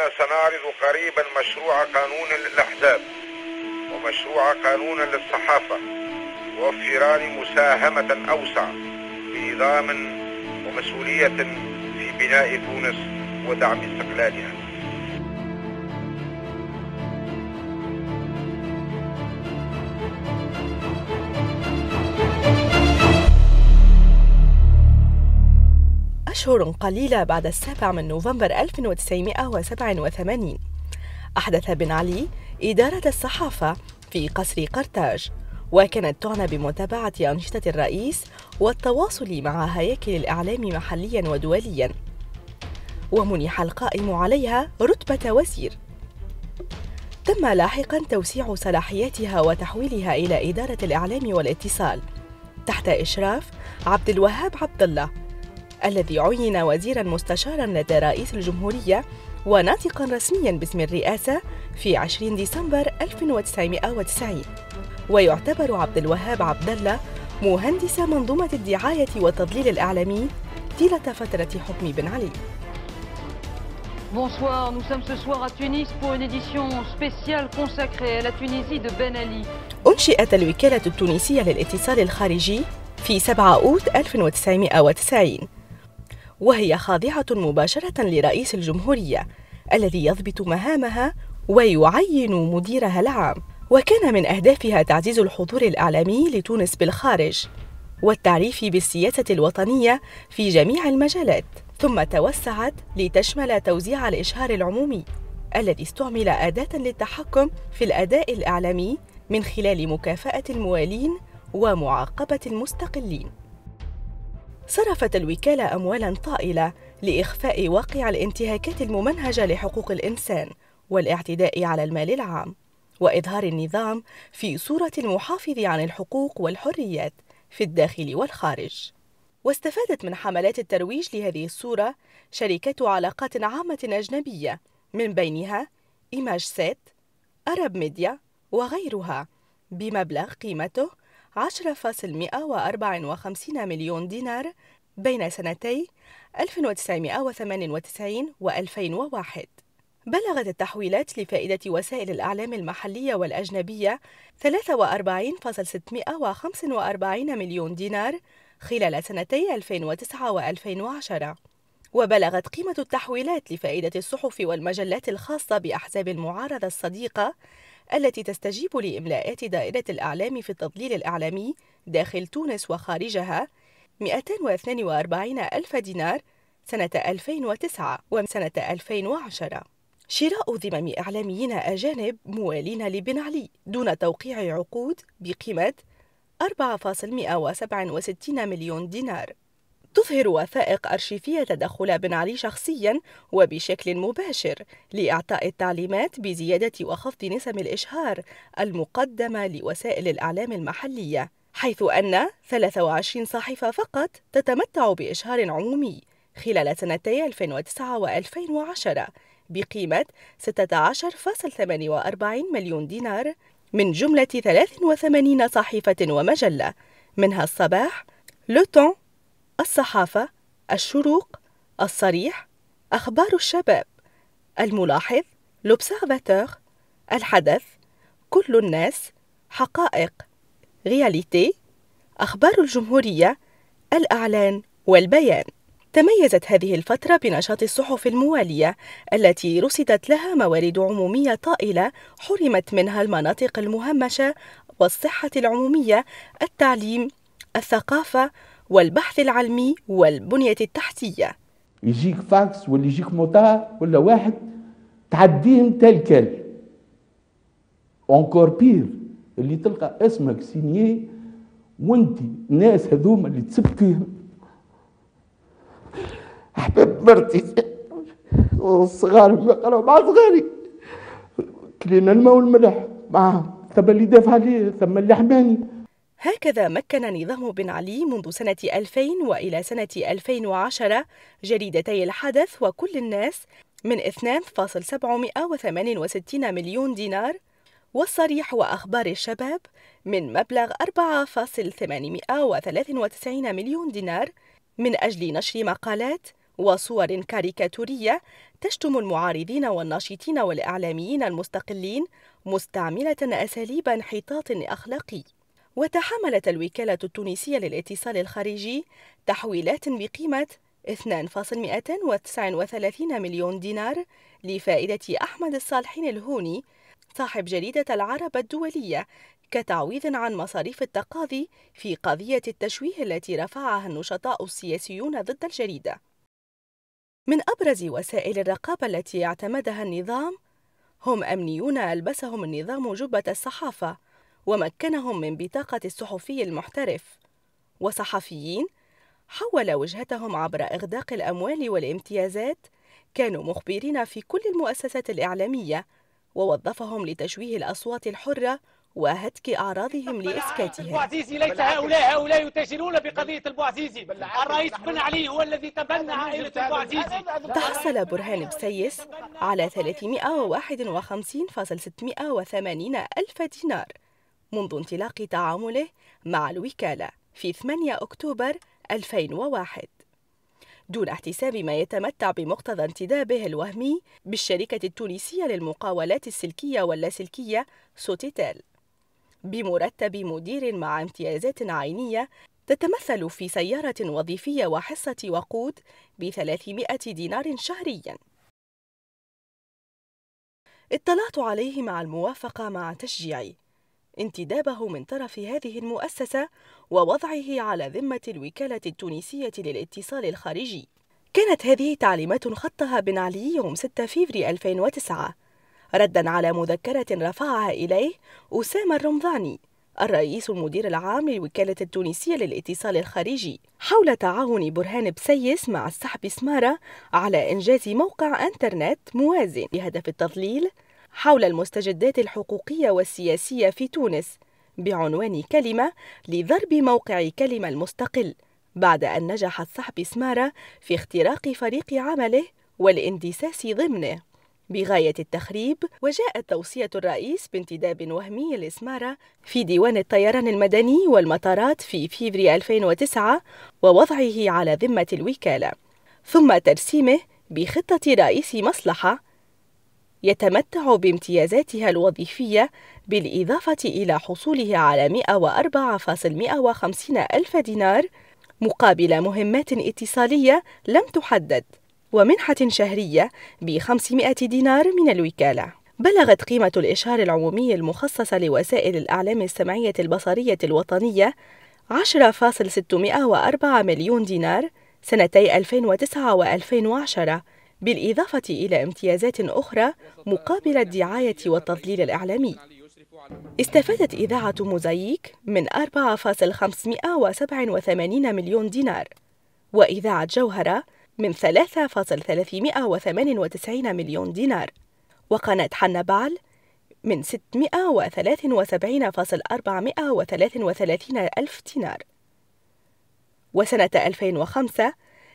أننا سنعرض قريبا مشروع قانون للأحزاب ومشروع قانون للصحافة يوفران مساهمة أوسع بنظام ومسؤولية في بناء تونس ودعم استقلالها أشهر قليلة بعد السابع من نوفمبر 1987 أحدث بن علي إدارة الصحافة في قصر قرطاج وكانت تعنى بمتابعة أنشطة الرئيس والتواصل مع هياكل الإعلام محليا ودوليا ومنح القائم عليها رتبة وزير تم لاحقا توسيع صلاحياتها وتحويلها إلى إدارة الإعلام والاتصال تحت إشراف عبد الوهاب عبد الله الذي عين وزيرا مستشارا لدى رئيس الجمهورية وناطقا رسميا باسم الرئاسة في 20 ديسمبر 1990 ويعتبر عبد الوهاب عبد الله مهندس منظومة الدعاية والتضليل الإعلامي طيلة فترة حكم بن علي Bonsoir, nous sommes ce soir à Tunis pour une édition spéciale consacrée à la Tunisie de Ben Ali. أنشئت الوكالة التونسية للاتصال الخارجي في 7 أوت 1990 وهي خاضعة مباشرة لرئيس الجمهورية الذي يضبط مهامها ويعين مديرها العام وكان من أهدافها تعزيز الحضور الإعلامي لتونس بالخارج والتعريف بالسياسة الوطنية في جميع المجالات ثم توسعت لتشمل توزيع الإشهار العمومي الذي استعمل أداة للتحكم في الأداء الإعلامي من خلال مكافأة الموالين ومعاقبة المستقلين صرفت الوكالة أموالا طائلة لإخفاء واقع الانتهاكات الممنهجة لحقوق الإنسان والاعتداء على المال العام وإظهار النظام في صورة المحافظ عن الحقوق والحريات في الداخل والخارج واستفادت من حملات الترويج لهذه الصورة شركات علاقات عامة أجنبية من بينها إيماج سيت أرب ميديا وغيرها بمبلغ قيمته 10.154 مليون دينار بين سنتي 1998 و 2001 بلغت التحويلات لفائدة وسائل الإعلام المحلية والأجنبية 43.645 مليون دينار خلال سنتي 2009 و 2010 وبلغت قيمة التحويلات لفائدة الصحف والمجلات الخاصة بأحزاب المعارضة الصديقة التي تستجيب لإملاءات دائرة الأعلام في التضليل الإعلامي داخل تونس وخارجها 242 ألف دينار سنة 2009 وسنة 2010 شراء ذمم إعلاميين أجانب موالين لبن علي دون توقيع عقود بقيمة 4.167 مليون دينار تظهر وثائق أرشيفية تدخل بن علي شخصيا وبشكل مباشر لإعطاء التعليمات بزيادة وخفض نسم الإشهار المقدمة لوسائل الإعلام المحلية حيث أن 23 صحيفة فقط تتمتع بإشهار عمومي خلال سنتي 2009 و2010 بقيمة 16.48 مليون دينار من جملة 83 صحيفة ومجلة منها الصباح لوتون الصحافة الشروق الصريح أخبار الشباب الملاحظ لوبسيرفاتور الحدث كل الناس حقائق رياليتي أخبار الجمهورية الأعلان والبيان تميزت هذه الفترة بنشاط الصحف الموالية التي رصدت لها موارد عمومية طائلة حرمت منها المناطق المهمشة والصحة العمومية، التعليم، الثقافة، والبحث العلمي والبنية التحتية يجيك فاكس ولا يجيك موتار ولا واحد تعديهم تلكل اونكور بير اللي تلقى اسمك سينيي وانت الناس هذوما اللي تسب حبيب مرتي والصغار قالوا مع صغاري كلينا الماء والملح معاهم ثم اللي دافع عليه ثم اللي حماني هكذا مكن نظام بن علي منذ سنة 2000 وإلى سنة 2010 جريدتي الحدث وكل الناس من 2.768 مليون دينار والصريح وأخبار الشباب من مبلغ 4.893 مليون دينار من أجل نشر مقالات وصور كاريكاتورية تشتم المعارضين والناشطين والإعلاميين المستقلين مستعملة أساليب انحطاط أخلاقي وتحملت الوكالة التونسية للاتصال الخارجي تحويلات بقيمة 2.239 مليون دينار لفائدة أحمد الصالحين الهوني صاحب جريدة العرب الدولية كتعويض عن مصاريف التقاضي في قضية التشويه التي رفعها النشطاء السياسيون ضد الجريدة. من أبرز وسائل الرقابة التي اعتمدها النظام هم أمنيون ألبسهم النظام جبة الصحافة ومكنهم من بطاقة الصحفي المحترف وصحفيين حول وجهتهم عبر إغداق الأموال والامتيازات كانوا مخبرين في كل المؤسسات الإعلامية ووظفهم لتشويه الأصوات الحرة وهتك أعراضهم لإسكاتهم البوعزيزي ليس هؤلاء هؤلاء يتاجرون بقضية البوعزيزي الرئيس بن علي هو الذي تبنى عائلة البوعزيزي تحصل برهان بسيس على 351,680 ألف دينار منذ انطلاق تعامله مع الوكالة في 8 أكتوبر 2001 دون احتساب ما يتمتع بمقتضى انتدابه الوهمي بالشركة التونسية للمقاولات السلكية واللاسلكية سوتيتال بمرتب مدير مع امتيازات عينية تتمثل في سيارة وظيفية وحصة وقود ب 300 دينار شهرياً. اطلعت عليه مع الموافقة مع تشجيعي انتدابه من طرف هذه المؤسسة ووضعه على ذمة الوكالة التونسية للاتصال الخارجي. كانت هذه تعليمات خطها بن علي يوم 6 فيفري 2009 ردا على مذكرة رفعها إليه أسامة الرمضاني الرئيس المدير العام للوكالة التونسية للاتصال الخارجي حول تعاون برهان بسيس مع السحب سمارة على إنجاز موقع أنترنت موازن بهدف التضليل حول المستجدات الحقوقية والسياسية في تونس بعنوان كلمة لضرب موقع كلمة المستقل بعد أن نجح الصحفي سمارة في اختراق فريق عمله والاندساس ضمنه بغاية التخريب وجاءت توصية الرئيس بانتداب وهمي لسمارة في ديوان الطيران المدني والمطارات في فيفري 2009 ووضعه على ذمة الوكالة ثم ترسيمه بخطة رئيس مصلحة يتمتع بامتيازاتها الوظيفية بالإضافة إلى حصوله على 104.150 ألف دينار مقابل مهمات اتصالية لم تحدد ومنحة شهرية ب 500 دينار من الوكالة بلغت قيمة الإشهار العمومي المخصصة لوسائل الأعلام السمعية البصرية الوطنية 10.604 مليون دينار سنتي 2009 و2010 بالإضافة إلى امتيازات أخرى مقابل الدعاية والتضليل الإعلامي استفادت إذاعة موزايك من 4,587 مليون دينار وإذاعة جوهرة من 3,398 مليون دينار وقناة حنا بعل من 673,433 ألف دينار وسنة 2005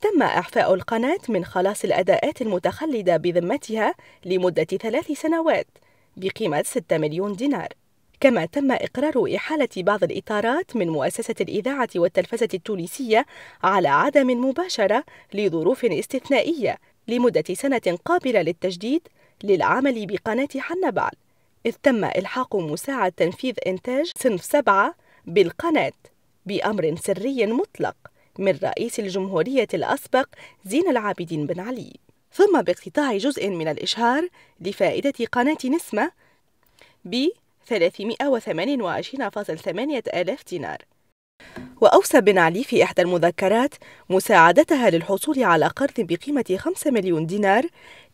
تم إعفاء القناة من خلاص الأداءات المتخلدة بذمتها لمدة ثلاث سنوات بقيمة 6 مليون دينار كما تم إقرار إحالة بعض الإطارات من مؤسسة الإذاعة والتلفزة التونسية على عدم المباشرة لظروف استثنائية لمدة سنة قابلة للتجديد للعمل بقناة حنبعل إذ تم إلحاق مساعد تنفيذ إنتاج صنف سبعة بالقناة بأمر سري مطلق من رئيس الجمهورية الأسبق زين العابدين بن علي ثم باقتطاع جزء من الإشهار لفائدة قناة نسمة ب 328.8 آلاف دينار وأوصى بن علي في إحدى المذكرات مساعدتها للحصول على قرض بقيمة 5 مليون دينار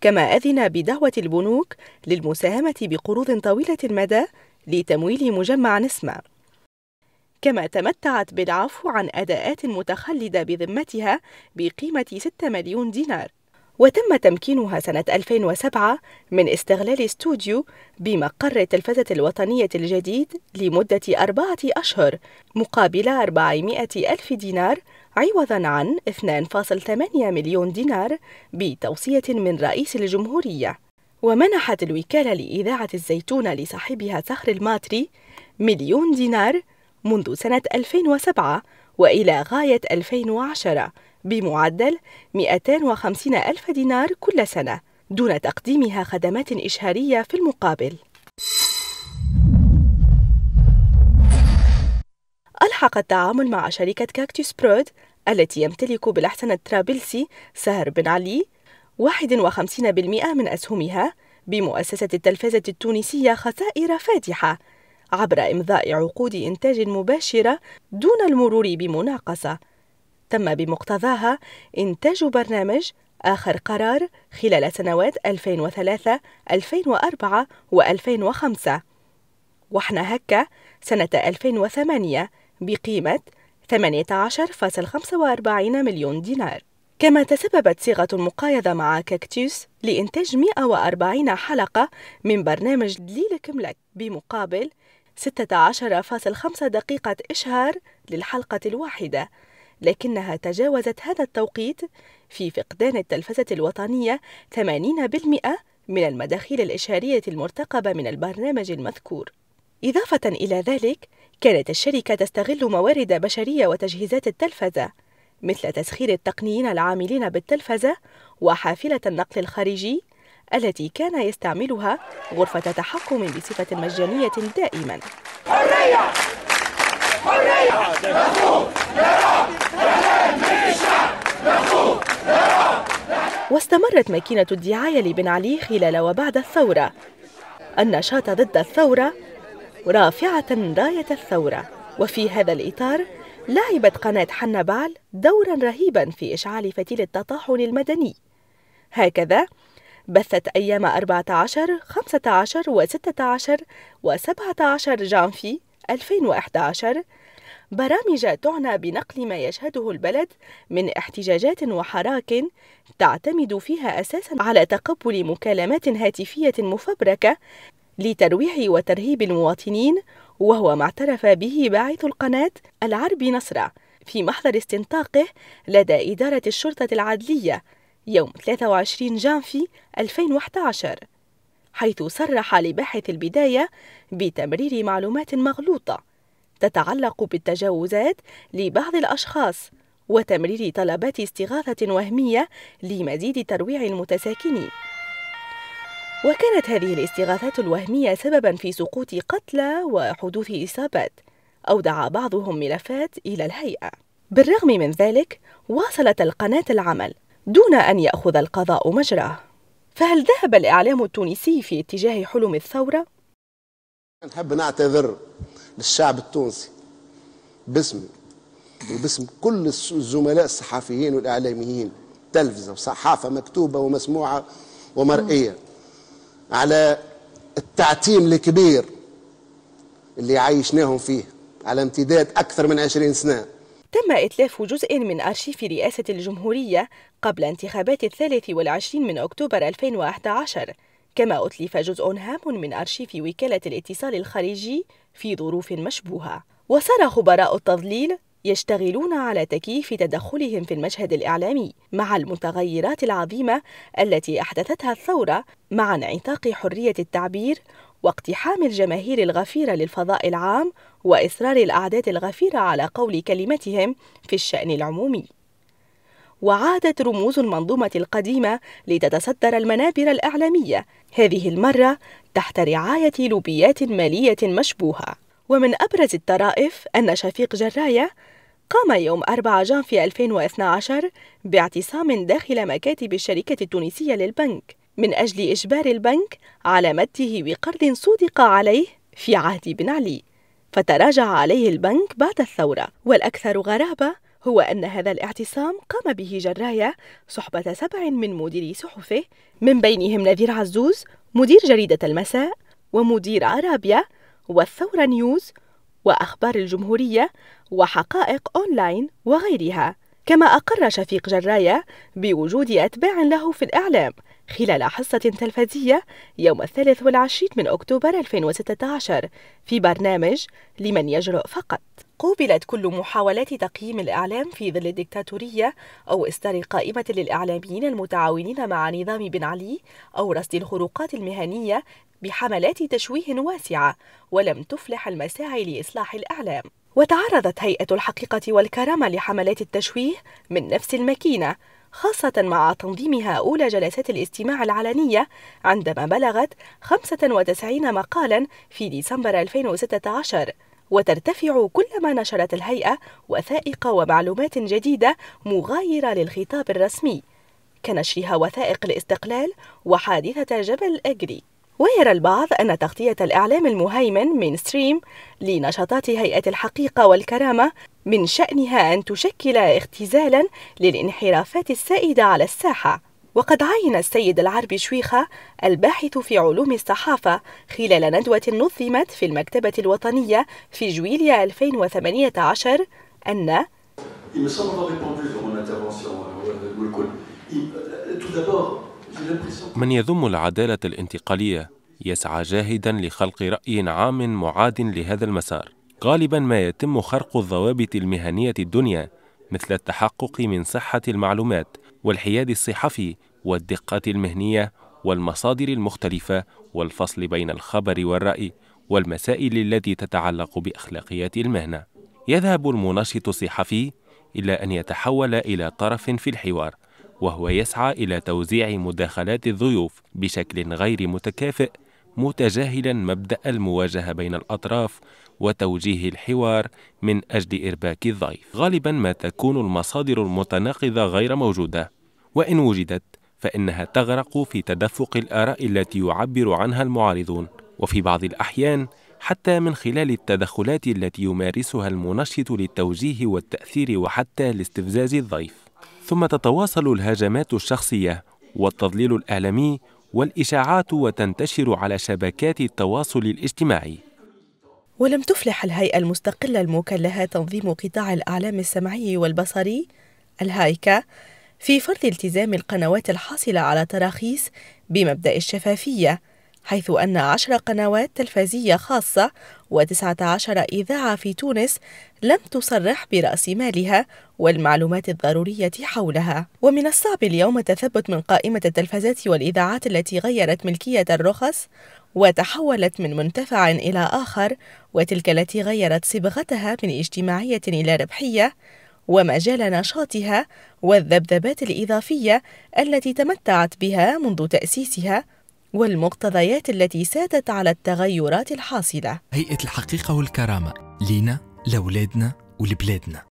كما أذن بدعوة البنوك للمساهمة بقروض طويلة المدى لتمويل مجمع نسمة كما تمتعت بالعفو عن أداءات متخلدة بذمتها بقيمة 6 مليون دينار وتم تمكينها سنة 2007 من استغلال استوديو بمقر التلفزة الوطنية الجديد لمدة أربعة أشهر مقابل 400 ألف دينار عوضا عن 2.8 مليون دينار بتوصية من رئيس الجمهورية ومنحت الوكالة لإذاعة الزيتون لصاحبها سخر الماتري مليون دينار منذ سنة 2007 وإلى غاية 2010 بمعدل 250 ألف دينار كل سنة دون تقديمها خدمات إشهارية في المقابل ألحق التعامل مع شركة كاكتوس برود التي يمتلك بالأحسن الترابلسي سهر بن علي 51% من أسهمها بمؤسسة التلفزة التونسية خسائر فادحة عبر إمضاء عقود إنتاج مباشرة دون المرور بمناقصة تم بمقتضاها إنتاج برنامج آخر قرار خلال سنوات 2003 2004 و2005 وحنا هكا سنة 2008 بقيمة 18.45 مليون دينار كما تسببت صيغة المقايضة مع كاكتوس لإنتاج 140 حلقة من برنامج دليل ملك بمقابل 16.5 دقيقة إشهار للحلقة الواحدة لكنها تجاوزت هذا التوقيت في فقدان التلفزة الوطنية 80% من المداخيل الإشهارية المرتقبة من البرنامج المذكور إضافة إلى ذلك كانت الشركة تستغل موارد بشرية وتجهيزات التلفزة مثل تسخير التقنيين العاملين بالتلفزة وحافلة النقل الخارجي التي كان يستعملها غرفة تحكم بصفة مجانية دائما حرية! حرية! واستمرت ماكينة الدعاية لبن علي خلال وبعد الثورة النشاط ضد الثورة رافعة راية الثورة وفي هذا الإطار لعبت قناة حنا بعل دورا رهيبا في إشعال فتيل التطاحن المدني هكذا بثت أيام 14 15 و 16 و 17 جانفي 2011 برامج تعنى بنقل ما يشهده البلد من احتجاجات وحراك تعتمد فيها أساسا على تقبل مكالمات هاتفية مفبركة لترويع وترهيب المواطنين وهو ما اعترف به باعث القناة العربي نصرة في محضر استنطاقه لدى إدارة الشرطة العدلية يوم 23 جانفي 2011 حيث صرح لباحث البداية بتمرير معلومات مغلوطة تتعلق بالتجاوزات لبعض الأشخاص وتمرير طلبات استغاثة وهمية لمزيد ترويع المتساكنين وكانت هذه الاستغاثات الوهمية سببا في سقوط قتلى وحدوث إصابات أودع بعضهم ملفات إلى الهيئة بالرغم من ذلك واصلت القناة العمل دون أن يأخذ القضاء مجراه فهل ذهب الإعلام التونسي في اتجاه حلم الثورة؟ نحب نعتذر للشعب التونسي باسمي وباسم كل الزملاء الصحفيين والإعلاميين تلفزة وصحافة مكتوبة ومسموعة ومرئية على التعتيم الكبير اللي عايشناهم فيه على امتداد أكثر من عشرين سنة تم إتلاف جزء من أرشيف رئاسة الجمهورية قبل انتخابات الثالث والعشرين من أكتوبر 2011 كما أتلف جزء هام من أرشيف وكالة الاتصال الخارجي في ظروف مشبوهة وصار خبراء التضليل يشتغلون على تكييف تدخلهم في المشهد الإعلامي مع المتغيرات العظيمة التي أحدثتها الثورة مع انعتاق حرية التعبير واقتحام الجماهير الغفيرة للفضاء العام وإصرار الأعداد الغفيرة على قول كلمتهم في الشأن العمومي. وعادت رموز المنظومة القديمة لتتصدر المنابر الإعلامية هذه المرة تحت رعاية لوبيات مالية مشبوهة ومن أبرز الطرائف أن شفيق جراية قام يوم 4 جانفي 2012 باعتصام داخل مكاتب الشركة التونسية للبنك من أجل إجبار البنك على مده بقرض صودق عليه في عهد بن علي فتراجع عليه البنك بعد الثورة والأكثر غرابة هو أن هذا الاعتصام قام به جراية صحبة سبع من مديري صحفه من بينهم نذير عزوز مدير جريدة المساء ومدير عرابيا والثورة نيوز وأخبار الجمهورية وحقائق أونلاين وغيرها كما أقر شفيق جراية بوجود أتباع له في الإعلام خلال حصة تلفزية يوم الثالث والعشرين من أكتوبر 2016 في برنامج لمن يجرؤ فقط قوبلت كل محاولات تقييم الإعلام في ظل الدكتاتورية أو إصدار قائمة للإعلاميين المتعاونين مع نظام بن علي أو رصد الخروقات المهنية بحملات تشويه واسعة ولم تفلح المساعي لإصلاح الإعلام وتعرضت هيئة الحقيقة والكرامة لحملات التشويه من نفس الماكينة خاصة مع تنظيمها أولى جلسات الاستماع العلنية عندما بلغت 95 مقالا في ديسمبر 2016 وترتفع كلما نشرت الهيئة وثائق ومعلومات جديدة مغايرة للخطاب الرسمي كنشرها وثائق الاستقلال وحادثة جبل أجري ويرى البعض أن تغطية الإعلام المهيمن من ستريم لنشاطات هيئة الحقيقة والكرامة من شأنها أن تشكل اختزالا للانحرافات السائدة على الساحة وقد عين السيد العربي شويخة الباحث في علوم الصحافة خلال ندوة نظمت في المكتبة الوطنية في جويليا 2018 أن Il me semble avoir répondu dans mon intervention, euh, euh Tout d'abord, من يذم العدالة الانتقالية يسعى جاهدا لخلق رأي عام معاد لهذا المسار غالبا ما يتم خرق الضوابط المهنية الدنيا مثل التحقق من صحة المعلومات والحياد الصحفي والدقة المهنية والمصادر المختلفة والفصل بين الخبر والرأي والمسائل التي تتعلق بأخلاقيات المهنة يذهب المنشط الصحفي إلى أن يتحول إلى طرف في الحوار وهو يسعى إلى توزيع مداخلات الضيوف بشكل غير متكافئ متجاهلا مبدأ المواجهة بين الأطراف وتوجيه الحوار من أجل إرباك الضيف غالبا ما تكون المصادر المتناقضة غير موجودة وإن وجدت فإنها تغرق في تدفق الآراء التي يعبر عنها المعارضون وفي بعض الأحيان حتى من خلال التدخلات التي يمارسها المنشط للتوجيه والتأثير وحتى لاستفزاز الضيف ثم تتواصل الهجمات الشخصية والتضليل الإعلامي والإشاعات وتنتشر على شبكات التواصل الاجتماعي ولم تفلح الهيئة المستقلة المكلفة تنظيم قطاع الأعلام السمعي والبصري الهايكا في فرض التزام القنوات الحاصلة على تراخيص بمبدأ الشفافية حيث أن عشر قنوات تلفزية خاصة وتسعة عشر إذاعة في تونس لم تصرح برأس مالها والمعلومات الضرورية حولها ومن الصعب اليوم التثبت من قائمة التلفازات والإذاعات التي غيرت ملكية الرخص وتحولت من منتفع إلى آخر وتلك التي غيرت صبغتها من اجتماعية إلى ربحية ومجال نشاطها والذبذبات الإضافية التي تمتعت بها منذ تأسيسها والمقتضيات التي سادت على التغيرات الحاصلة هيئة الحقيقة والكرامة لينا لأولادنا ولبلادنا